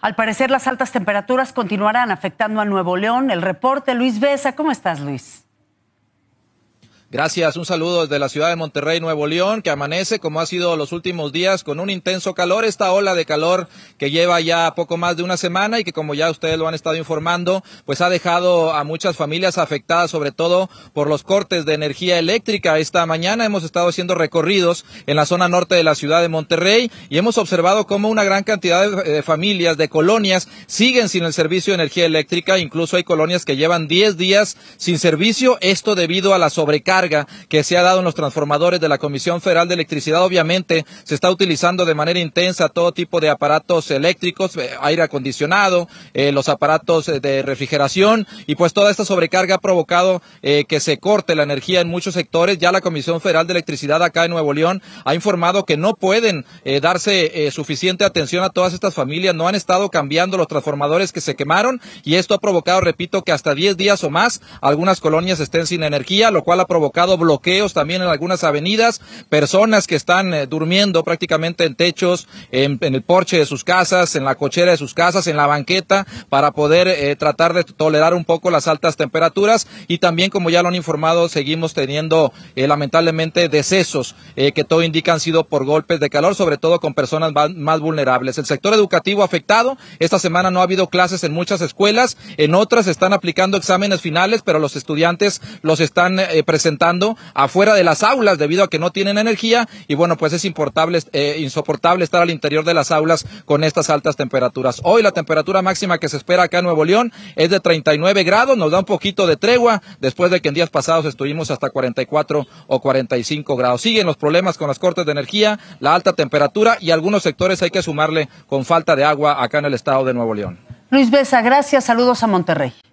Al parecer, las altas temperaturas continuarán afectando a Nuevo León. El reporte, Luis Besa. ¿Cómo estás, Luis? Gracias, un saludo desde la ciudad de Monterrey, Nuevo León, que amanece como ha sido los últimos días con un intenso calor, esta ola de calor que lleva ya poco más de una semana y que como ya ustedes lo han estado informando, pues ha dejado a muchas familias afectadas sobre todo por los cortes de energía eléctrica. Esta mañana hemos estado haciendo recorridos en la zona norte de la ciudad de Monterrey y hemos observado cómo una gran cantidad de, eh, familias, de colonias, siguen sin el servicio de energía eléctrica, incluso hay colonias que llevan 10 días sin servicio, esto debido a la sobrecarga que se ha dado en los transformadores de la Comisión Federal de Electricidad. Obviamente se está utilizando de manera intensa todo tipo de aparatos eléctricos, eh, aire acondicionado, eh, los aparatos eh, de refrigeración y pues toda esta sobrecarga ha provocado que se corte la energía en muchos sectores. Ya la Comisión Federal de Electricidad acá en Nuevo León ha informado que no pueden darse suficiente atención a todas estas familias, no han estado cambiando los transformadores que se quemaron y esto ha provocado, repito, que hasta 10 días o más algunas colonias estén sin energía, lo cual ha provocado bloqueos también en algunas avenidas, personas que están eh, durmiendo prácticamente en techos, en, el porche de sus casas, en la cochera de sus casas, en la banqueta, para poder eh, tratar de tolerar un poco las altas temperaturas y también, como ya lo han informado, seguimos teniendo eh, lamentablemente decesos que todo indica han sido por golpes de calor, sobre todo con personas más vulnerables. El sector educativo afectado, esta semana no ha habido clases en muchas escuelas, en otras están aplicando exámenes finales, pero los estudiantes los están presentando afuera de las aulas debido a que no tienen energía y bueno, pues es eh, insoportable estar al interior de las aulas con estas altas temperaturas. Hoy la temperatura máxima que se espera acá en Nuevo León es de 39 grados, nos da un poquito de tregua después de que en días pasados estuvimos hasta 44 o 45 grados. Siguen los problemas con las cortes de energía, la alta temperatura y algunos sectores hay que sumarle con falta de agua acá en el estado de Nuevo León. Luis Besa, gracias, saludos a Monterrey.